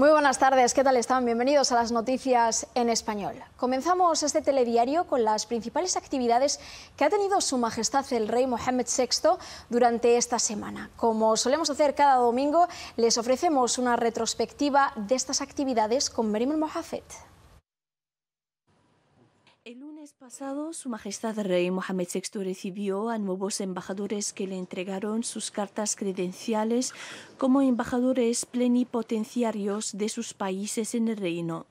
Muy buenas tardes, ¿qué tal están? Bienvenidos a las noticias en español. Comenzamos este telediario con las principales actividades que ha tenido Su Majestad el Rey Mohammed VI durante esta semana. Como solemos hacer cada domingo, les ofrecemos una retrospectiva de estas actividades con Merim Mohafet mes pasado, Su Majestad Rey Mohamed VI recibió a nuevos embajadores que le entregaron sus cartas credenciales como embajadores plenipotenciarios de sus países en el reino.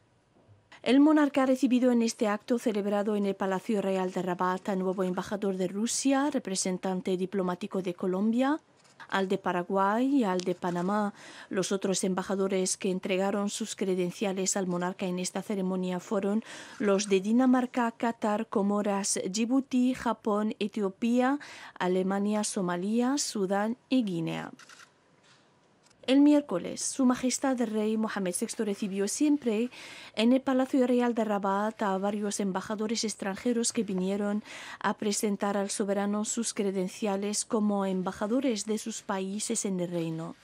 El monarca ha recibido en este acto celebrado en el Palacio Real de Rabat a nuevo embajador de Rusia, representante diplomático de Colombia, al de Paraguay y al de Panamá. Los otros embajadores que entregaron sus credenciales al monarca en esta ceremonia fueron los de Dinamarca, Qatar, Comoras, Djibouti, Japón, Etiopía, Alemania, Somalia, Sudán y Guinea. El miércoles, Su Majestad el Rey Mohamed VI recibió siempre en el Palacio Real de Rabat a varios embajadores extranjeros que vinieron a presentar al soberano sus credenciales como embajadores de sus países en el reino.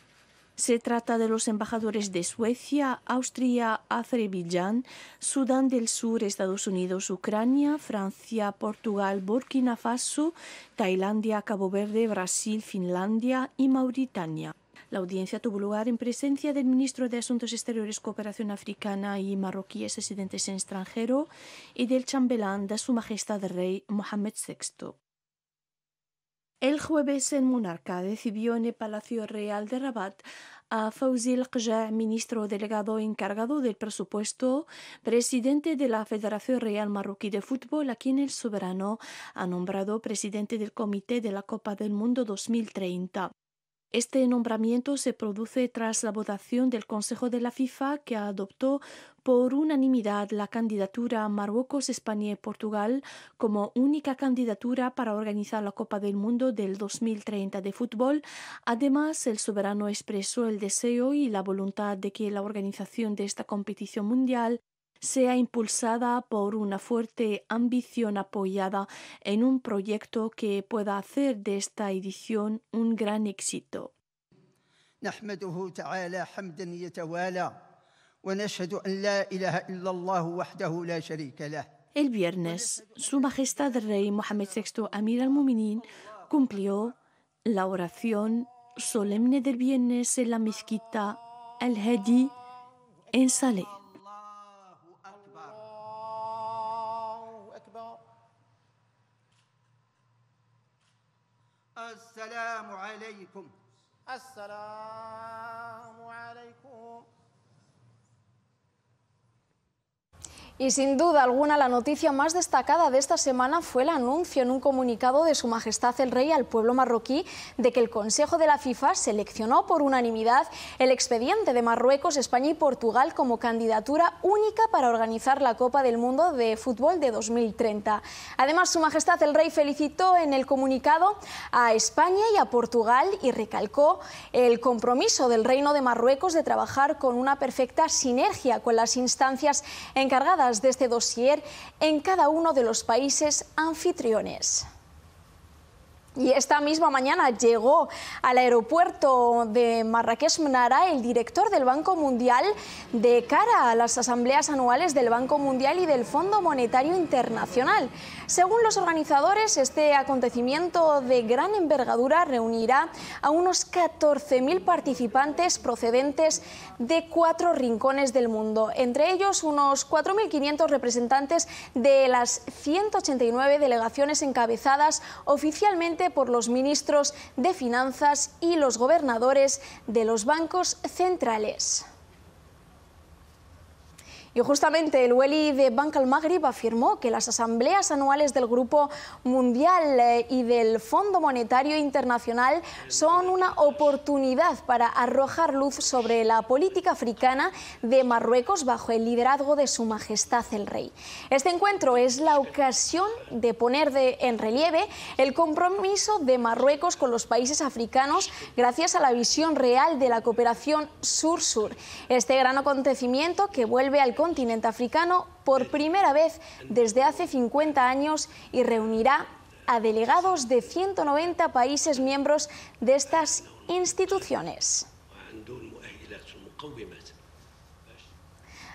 Se trata de los embajadores de Suecia, Austria, Azerbaiyán, Sudán del Sur, Estados Unidos, Ucrania, Francia, Portugal, Burkina Faso, Tailandia, Cabo Verde, Brasil, Finlandia y Mauritania. La audiencia tuvo lugar en presencia del ministro de Asuntos Exteriores, Cooperación Africana y Marroquíes residentes en extranjero y del chambelán de Su Majestad el Rey Mohamed VI. El jueves el monarca decidió en el Palacio Real de Rabat a Fauzil Khja, ministro delegado encargado del presupuesto, presidente de la Federación Real Marroquí de Fútbol, a quien el soberano ha nombrado presidente del Comité de la Copa del Mundo 2030. Este nombramiento se produce tras la votación del Consejo de la FIFA que adoptó por unanimidad la candidatura Marruecos, España y Portugal como única candidatura para organizar la Copa del Mundo del 2030 de fútbol. Además, el soberano expresó el deseo y la voluntad de que la organización de esta competición mundial sea impulsada por una fuerte ambición apoyada en un proyecto que pueda hacer de esta edición un gran éxito. El viernes, Su Majestad Rey Mohammed VI Amir al-Muminin cumplió la oración solemne del viernes en la mezquita Al-Hadi en Saleh. السلام عليكم السلام عليكم Y sin duda alguna la noticia más destacada de esta semana fue el anuncio en un comunicado de Su Majestad el Rey al pueblo marroquí de que el Consejo de la FIFA seleccionó por unanimidad el expediente de Marruecos, España y Portugal como candidatura única para organizar la Copa del Mundo de Fútbol de 2030. Además, Su Majestad el Rey felicitó en el comunicado a España y a Portugal y recalcó el compromiso del Reino de Marruecos de trabajar con una perfecta sinergia con las instancias encargadas de este dossier en cada uno de los países anfitriones. Y esta misma mañana llegó al aeropuerto de Marrakech Mnara el director del Banco Mundial de cara a las asambleas anuales del Banco Mundial y del Fondo Monetario Internacional. Según los organizadores, este acontecimiento de gran envergadura reunirá a unos 14.000 participantes procedentes de cuatro rincones del mundo, entre ellos unos 4.500 representantes de las 189 delegaciones encabezadas oficialmente por los ministros de Finanzas y los gobernadores de los bancos centrales. Y justamente el Weli de Banca al Maghrib afirmó que las asambleas anuales del Grupo Mundial eh, y del Fondo Monetario Internacional son una oportunidad para arrojar luz sobre la política africana de Marruecos bajo el liderazgo de Su Majestad el Rey. Este encuentro es la ocasión de poner de, en relieve el compromiso de Marruecos con los países africanos gracias a la visión real de la cooperación sur-sur. Este gran acontecimiento que vuelve al continente africano por primera vez desde hace 50 años y reunirá a delegados de 190 países miembros de estas instituciones.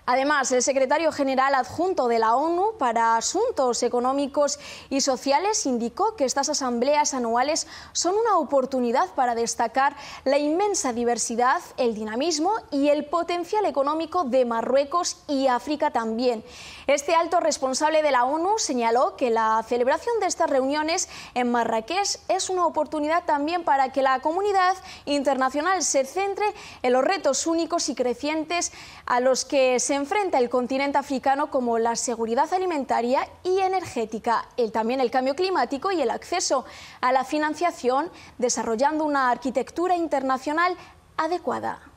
Además, el secretario general adjunto de la ONU para Asuntos Económicos y Sociales indicó que estas asambleas anuales son una oportunidad para destacar la inmensa diversidad, el dinamismo y el potencial económico de Marruecos y África también. Este alto responsable de la ONU señaló que la celebración de estas reuniones en Marrakech es una oportunidad también para que la comunidad internacional se centre en los retos únicos y crecientes a los que se enfrenta el continente africano como la seguridad alimentaria y energética, el, también el cambio climático y el acceso a la financiación, desarrollando una arquitectura internacional adecuada.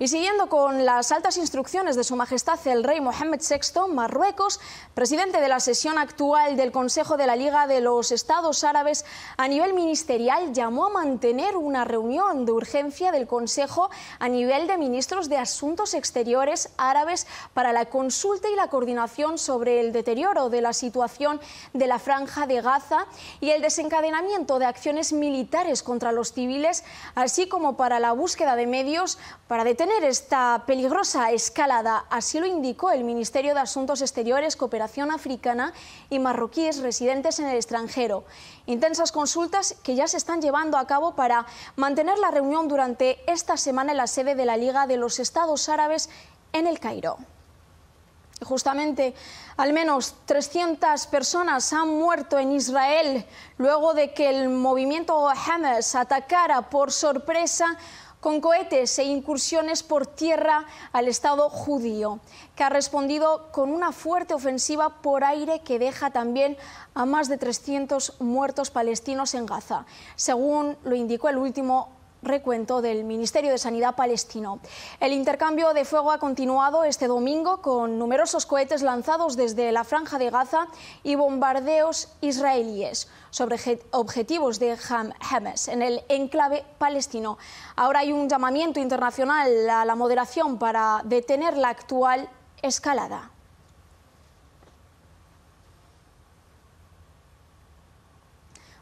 Y siguiendo con las altas instrucciones de Su Majestad el Rey Mohamed VI, Marruecos, presidente de la sesión actual del Consejo de la Liga de los Estados Árabes a nivel ministerial, llamó a mantener una reunión de urgencia del Consejo a nivel de ministros de Asuntos Exteriores árabes para la consulta y la coordinación sobre el deterioro de la situación de la franja de Gaza y el desencadenamiento de acciones militares contra los civiles, así como para la búsqueda de medios para detener esta peligrosa escalada, así lo indicó el Ministerio de Asuntos Exteriores, Cooperación Africana y marroquíes residentes en el extranjero. Intensas consultas que ya se están llevando a cabo para mantener la reunión durante esta semana en la sede de la Liga de los Estados Árabes en el Cairo. Justamente, al menos 300 personas han muerto en Israel luego de que el movimiento Hamas atacara por sorpresa con cohetes e incursiones por tierra al Estado judío, que ha respondido con una fuerte ofensiva por aire que deja también a más de 300 muertos palestinos en Gaza, según lo indicó el último recuento del Ministerio de Sanidad palestino. El intercambio de fuego ha continuado este domingo con numerosos cohetes lanzados desde la franja de Gaza y bombardeos israelíes sobre objetivos de Hamas en el enclave palestino. Ahora hay un llamamiento internacional a la moderación para detener la actual escalada.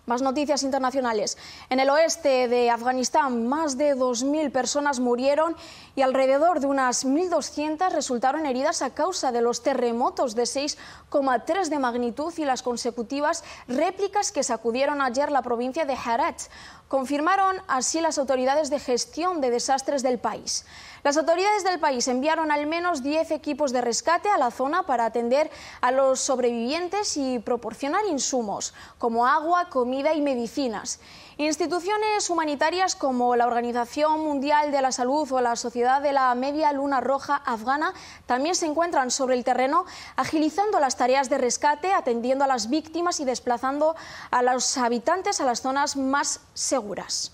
Más noticias internacionales. En el oeste de Afganistán, más de 2.000 personas murieron y alrededor de unas 1.200 resultaron heridas a causa de los terremotos de 6,3 de magnitud y las consecutivas réplicas que sacudieron ayer la provincia de Herat. Confirmaron así las autoridades de gestión de desastres del país. Las autoridades del país enviaron al menos 10 equipos de rescate a la zona para atender a los sobrevivientes y proporcionar insumos como agua, comida y medicinas. Instituciones humanitarias como la Organización Mundial de la Salud o la Sociedad de la Media Luna Roja Afgana también se encuentran sobre el terreno agilizando las tareas de rescate, atendiendo a las víctimas y desplazando a los habitantes a las zonas más seguras.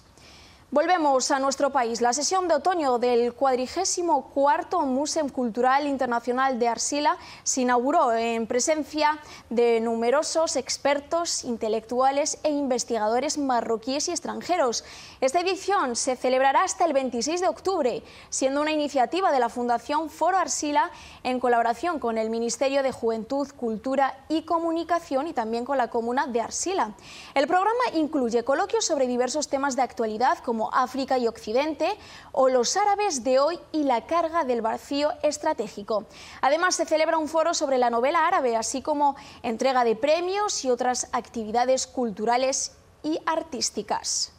Volvemos a nuestro país. La sesión de otoño del 44 Museo Cultural Internacional de Arsila se inauguró en presencia de numerosos expertos, intelectuales e investigadores marroquíes y extranjeros. Esta edición se celebrará hasta el 26 de octubre, siendo una iniciativa de la Fundación Foro Arsila en colaboración con el Ministerio de Juventud, Cultura y Comunicación y también con la Comuna de Arsila. El programa incluye coloquios sobre diversos temas de actualidad como África y Occidente o los árabes de hoy y la carga del vacío estratégico. Además, se celebra un foro sobre la novela árabe, así como entrega de premios y otras actividades culturales y artísticas.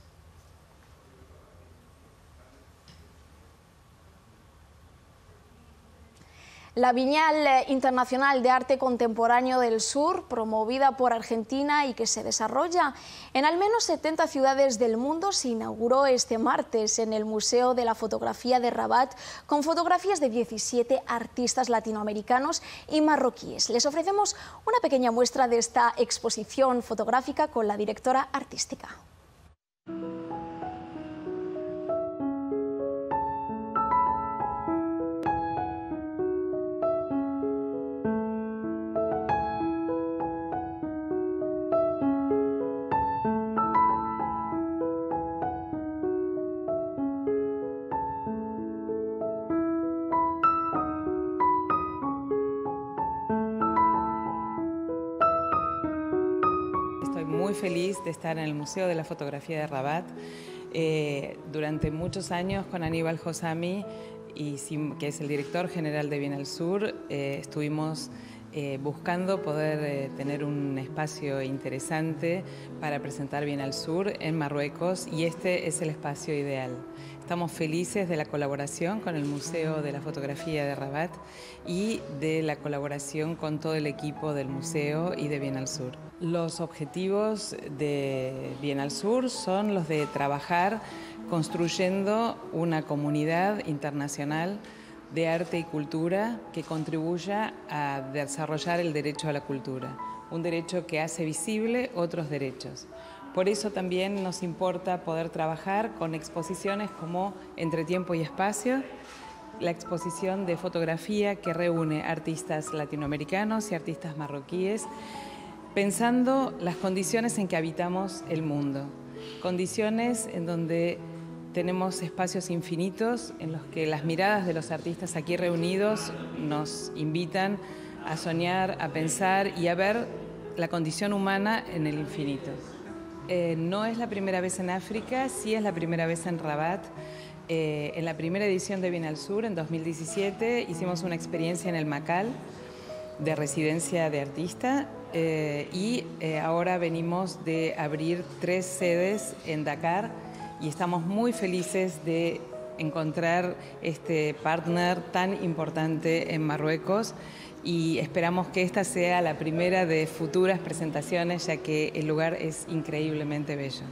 La Viñal eh, Internacional de Arte Contemporáneo del Sur, promovida por Argentina y que se desarrolla en al menos 70 ciudades del mundo, se inauguró este martes en el Museo de la Fotografía de Rabat con fotografías de 17 artistas latinoamericanos y marroquíes. Les ofrecemos una pequeña muestra de esta exposición fotográfica con la directora artística. feliz de estar en el Museo de la Fotografía de Rabat. Eh, durante muchos años con Aníbal Josami, y que es el director general de Bienal Sur, eh, estuvimos eh, buscando poder tener un espacio interesante para presentar Bienal Sur en Marruecos y este es el espacio ideal. Estamos felices de la colaboración con el Museo de la Fotografía de Rabat y de la colaboración con todo el equipo del museo y de Bienal Sur. Los objetivos de Bienal Sur son los de trabajar construyendo una comunidad internacional de arte y cultura que contribuya a desarrollar el derecho a la cultura, un derecho que hace visible otros derechos. Por eso también nos importa poder trabajar con exposiciones como Entre Tiempo y Espacio, la exposición de fotografía que reúne artistas latinoamericanos y artistas marroquíes, pensando las condiciones en que habitamos el mundo, condiciones en donde tenemos espacios infinitos en los que las miradas de los artistas aquí reunidos nos invitan a soñar, a pensar y a ver la condición humana en el infinito. Eh, no es la primera vez en África, sí es la primera vez en Rabat. Eh, en la primera edición de Bienal Sur, en 2017, hicimos una experiencia en el Macal de residencia de artista eh, y ahora venimos de abrir tres sedes en Dakar y estamos muy felices de encontrar este partner tan importante en Marruecos y esperamos que esta sea la primera de futuras presentaciones ya que el lugar es increíblemente bello.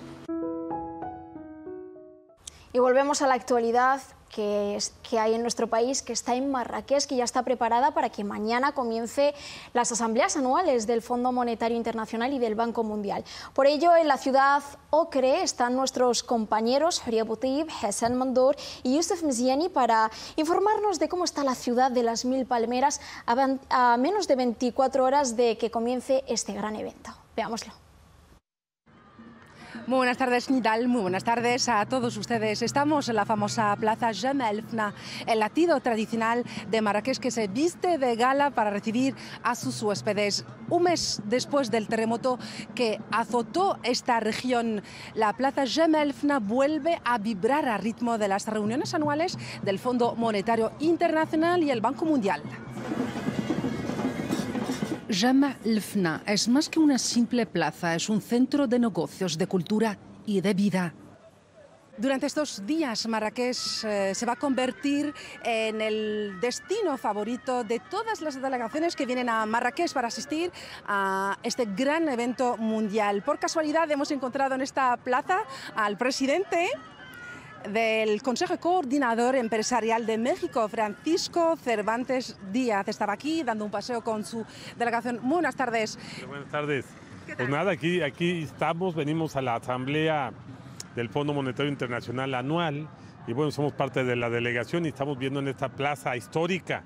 Y volvemos a la actualidad que, hay en nuestro país, que está en Marrakech, que ya está preparada para que mañana comience las asambleas anuales del Fondo Monetario Internacional y del Banco Mundial. Por ello, en la ciudad Ocre están nuestros compañeros Huria Boutib, Hassan Mandour y Youssef Mziani para informarnos de cómo está la ciudad de las Mil Palmeras a menos de 24 horas de que comience este gran evento. Veámoslo. Muy buenas tardes, Nidal. Muy buenas tardes a todos ustedes. Estamos en la famosa plaza Jemelfna, el latido tradicional de Marrakech que se viste de gala para recibir a sus huéspedes. Un mes después del terremoto que azotó esta región, la plaza Jemelfna vuelve a vibrar a ritmo de las reuniones anuales del Fondo Monetario Internacional y el Banco Mundial. Jama el es más que una simple plaza, es un centro de negocios, de cultura y de vida. Durante estos días, Marrakech eh, se va a convertir en el destino favorito de todas las delegaciones que vienen a Marrakech para asistir a este gran evento mundial. Por casualidad, hemos encontrado en esta plaza al presidente del Consejo Coordinador Empresarial de México, Francisco Cervantes Díaz. Estaba aquí dando un paseo con su delegación. buenas tardes. buenas tardes. Pues nada, aquí, aquí estamos, venimos a la asamblea del Fondo Monetario Internacional anual y bueno, somos parte de la delegación y estamos viendo en esta plaza histórica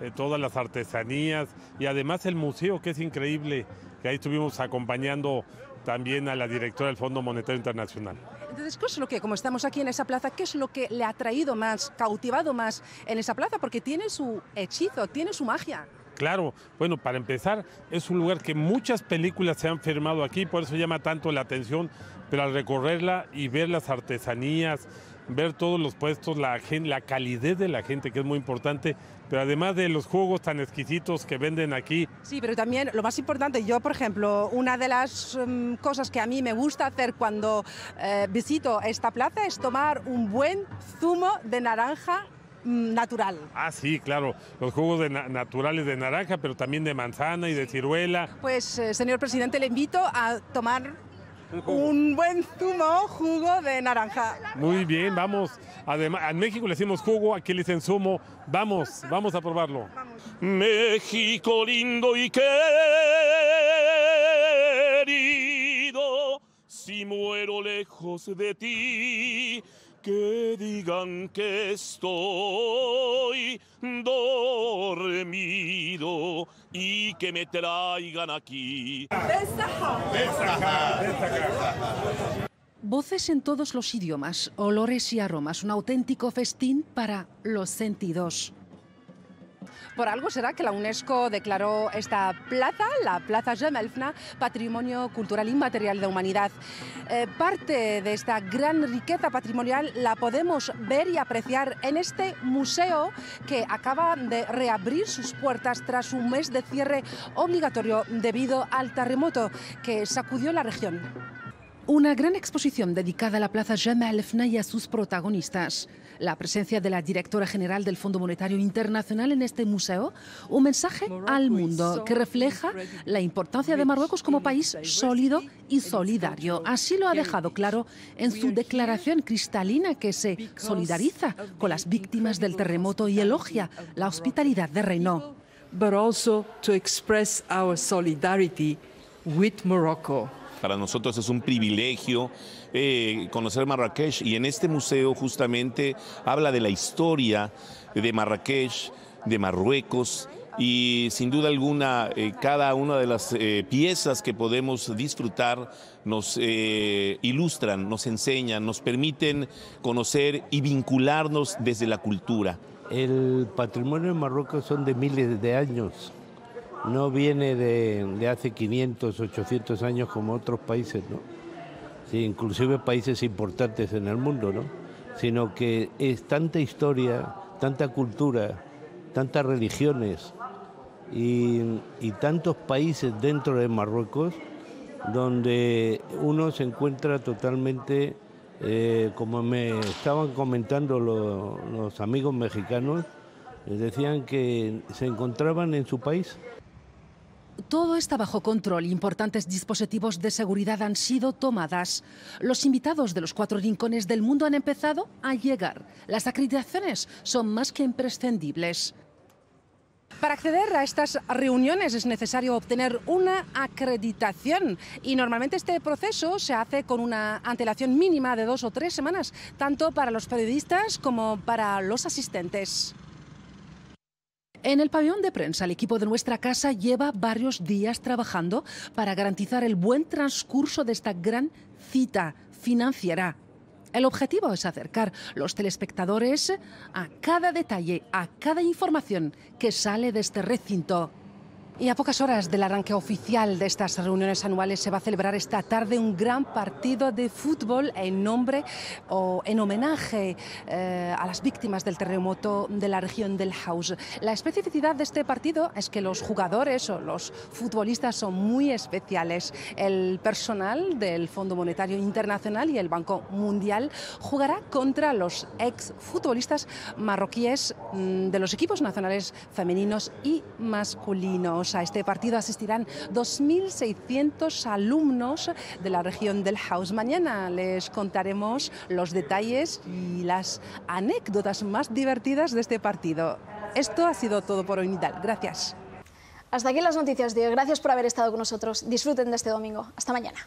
eh, todas las artesanías y además el museo que es increíble, que ahí estuvimos acompañando también a la directora del Fondo Monetario Internacional. Entonces, ¿qué es lo que, como estamos aquí en esa plaza, qué es lo que le ha traído más, cautivado más en esa plaza? Porque tiene su hechizo, tiene su magia. Claro, bueno, para empezar, es un lugar que muchas películas se han firmado aquí, por eso llama tanto la atención pero al recorrerla y ver las artesanías, ver todos los puestos, la, la calidez de la gente, que es muy importante, pero además de los juegos tan exquisitos que venden aquí. Sí, pero también lo más importante, yo por ejemplo, una de las mm, cosas que a mí me gusta hacer cuando eh, visito esta plaza es tomar un buen zumo de naranja mm, natural. Ah, sí, claro, los jugos naturales de naranja, pero también de manzana y de ciruela. Pues, eh, señor presidente, le invito a tomar un buen zumo, jugo de naranja. Muy bien, vamos. Además, en México le decimos jugo, aquí le dicen zumo. Vamos, vamos a probarlo. México lindo y querido, si muero lejos de ti, que digan que estoy dormido y que me traigan aquí. Voces en todos los idiomas, olores y aromas, un auténtico festín para los sentidos. Por algo será que la UNESCO declaró esta plaza, la Plaza Gemelfna, Patrimonio Cultural Inmaterial de Humanidad. Eh, parte de esta gran riqueza patrimonial la podemos ver y apreciar en este museo que acaba de reabrir sus puertas tras un mes de cierre obligatorio debido al terremoto que sacudió la región. Una gran exposición dedicada a la Plaza Jamal fna y a sus protagonistas. La presencia de la directora general del Fondo Monetario Internacional en este museo, un mensaje al mundo que refleja la importancia de Marruecos como país sólido y solidario. Así lo ha dejado claro en su declaración cristalina que se solidariza con las víctimas del terremoto y elogia la hospitalidad de Reino. express our solidarity with Morocco. Para nosotros es un privilegio eh, conocer Marrakech y en este museo justamente habla de la historia de Marrakech, de Marruecos, y sin duda alguna eh, cada una de las eh, piezas que podemos disfrutar nos ilustran, nos enseñan, nos permiten conocer y vincularnos desde la cultura. El patrimonio de Marruecos son de miles de años no viene de, hace 500, 800 años como otros países, ¿no? inclusive países importantes en el mundo, ¿no? Sino que es tanta historia, tanta cultura, tantas religiones y, tantos países dentro de Marruecos donde uno se encuentra totalmente, eh, como me estaban comentando los amigos mexicanos, ...les decían que se encontraban en su país. Todo está bajo control. Importantes dispositivos de seguridad han sido tomadas. Los invitados de los cuatro rincones del mundo han empezado a llegar. Las acreditaciones son más que imprescindibles. Para acceder a estas reuniones es necesario obtener una acreditación y normalmente este proceso se hace con una antelación mínima de dos o tres semanas, tanto para los periodistas como para los asistentes. En el pabellón de prensa, el equipo de nuestra casa lleva varios días trabajando para garantizar el buen transcurso de esta gran cita financiera. El objetivo es acercar los telespectadores a cada detalle, a cada información que sale de este recinto. Y a pocas horas del arranque oficial de estas reuniones anuales se va a celebrar esta tarde un gran partido de fútbol en nombre o en homenaje eh, a las víctimas del terremoto de la región del Haus. La especificidad de este partido es que los jugadores o los futbolistas son muy especiales. El personal del Fondo Monetario Internacional y el Banco Mundial jugará contra los ex futbolistas marroquíes mm, de los equipos nacionales femeninos y masculinos. A este partido asistirán 2.600 alumnos de la región del House. Mañana les contaremos los detalles y las anécdotas más divertidas de este partido. Esto ha sido todo por hoy, Nidal. Gracias. Hasta aquí las noticias de Gracias por haber estado con nosotros. Disfruten de este domingo. Hasta mañana.